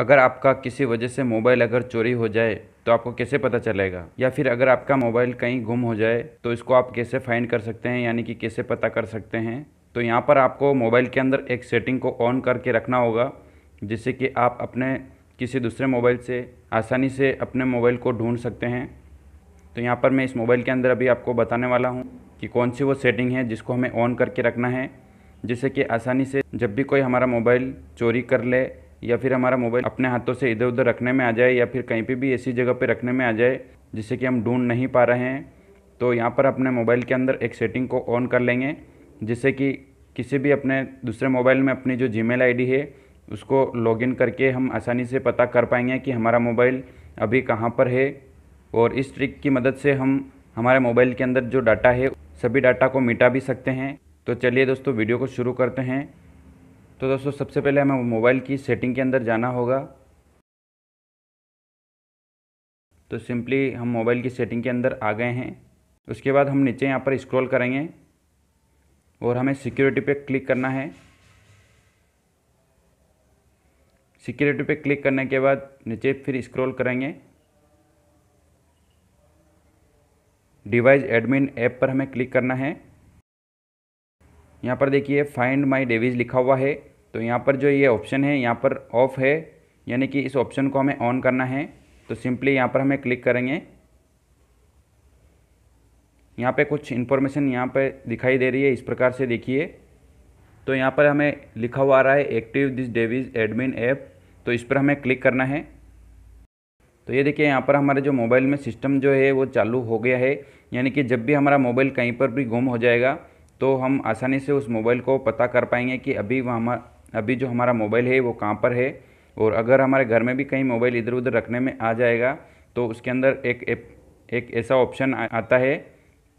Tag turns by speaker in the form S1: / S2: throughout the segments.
S1: अगर आपका किसी वजह से मोबाइल अगर चोरी हो जाए तो आपको कैसे पता चलेगा या फिर अगर आपका मोबाइल कहीं गुम हो जाए तो इसको आप कैसे फाइंड कर सकते हैं यानी कि कैसे पता कर सकते हैं तो यहाँ पर आपको मोबाइल के अंदर एक सेटिंग को ऑन करके रखना होगा जिससे कि आप अपने किसी दूसरे मोबाइल से आसानी से अपने मोबाइल को ढूंढ सकते हैं तो यहाँ पर मैं इस मोबाइल के अंदर अभी आपको बताने वाला हूँ कि कौन सी वो सेटिंग है जिसको हमें ऑन करके रखना है जिससे कि आसानी से जब भी कोई हमारा मोबाइल चोरी कर ले या फिर हमारा मोबाइल अपने हाथों से इधर उधर रखने में आ जाए या फिर कहीं पर भी ऐसी जगह पर रखने में आ जाए जिससे कि हम ढूंढ नहीं पा रहे हैं तो यहाँ पर अपने मोबाइल के अंदर एक सेटिंग को ऑन कर लेंगे जिससे कि किसी भी अपने दूसरे मोबाइल में अपनी जो जीमेल आईडी है उसको लॉगिन करके हम आसानी से पता कर पाएंगे कि हमारा मोबाइल अभी कहाँ पर है और इस ट्रिक की मदद से हम हमारे मोबाइल के अंदर जो डाटा है सभी डाटा को मिटा भी सकते हैं तो चलिए दोस्तों वीडियो को शुरू करते हैं तो दोस्तों सबसे पहले हमें मोबाइल की सेटिंग के अंदर जाना होगा तो सिंपली हम मोबाइल की सेटिंग के अंदर आ गए हैं उसके बाद हम नीचे यहाँ पर स्क्रॉल करेंगे और हमें सिक्योरिटी पे क्लिक करना है सिक्योरिटी पे क्लिक करने के बाद नीचे फिर स्क्रॉल करेंगे डिवाइस एडमिन ऐप पर हमें क्लिक करना है यहाँ पर देखिए फाइंड माय डेविज लिखा हुआ है तो यहाँ पर जो ये ऑप्शन है यहाँ पर ऑफ है यानी कि इस ऑप्शन को हमें ऑन करना है तो सिंपली यहाँ पर हमें क्लिक करेंगे यहाँ पे कुछ इन्फॉर्मेशन यहाँ पे दिखाई दे रही है इस प्रकार से देखिए तो यहाँ पर हमें लिखा हुआ आ रहा है active this device admin app तो इस पर हमें क्लिक करना है तो ये देखिए यहाँ पर हमारे जो मोबाइल में सिस्टम जो है वो चालू हो गया है यानी कि जब भी हमारा मोबाइल कहीं पर भी गुम हो जाएगा तो हम आसानी से उस मोबाइल को पता कर पाएंगे कि अभी वहाँ अभी जो हमारा मोबाइल है वो कहाँ पर है और अगर हमारे घर में भी कहीं मोबाइल इधर उधर रखने में आ जाएगा तो उसके अंदर एक एप एक ऐसा ऑप्शन आता है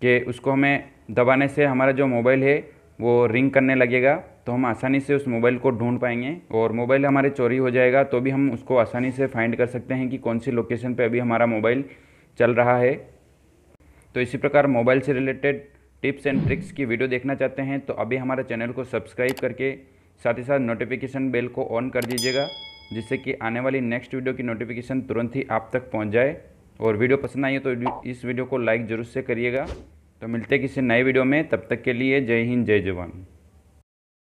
S1: कि उसको हमें दबाने से हमारा जो मोबाइल है वो रिंग करने लगेगा तो हम आसानी से उस मोबाइल को ढूंढ पाएंगे और मोबाइल हमारे चोरी हो जाएगा तो भी हम उसको आसानी से फाइंड कर सकते हैं कि कौन सी लोकेशन पर अभी हमारा मोबाइल चल रहा है तो इसी प्रकार मोबाइल से रिलेटेड टिप्स एंड ट्रिक्स की वीडियो देखना चाहते हैं तो अभी हमारे चैनल को सब्सक्राइब करके साथ ही साथ नोटिफिकेशन बेल को ऑन कर दीजिएगा जिससे कि आने वाली नेक्स्ट वीडियो की नोटिफिकेशन तुरंत ही आप तक पहुंच जाए और वीडियो पसंद आई तो इस वीडियो को लाइक ज़रूर से करिएगा तो मिलते किसी नए वीडियो में तब तक के लिए जय हिंद जय जवान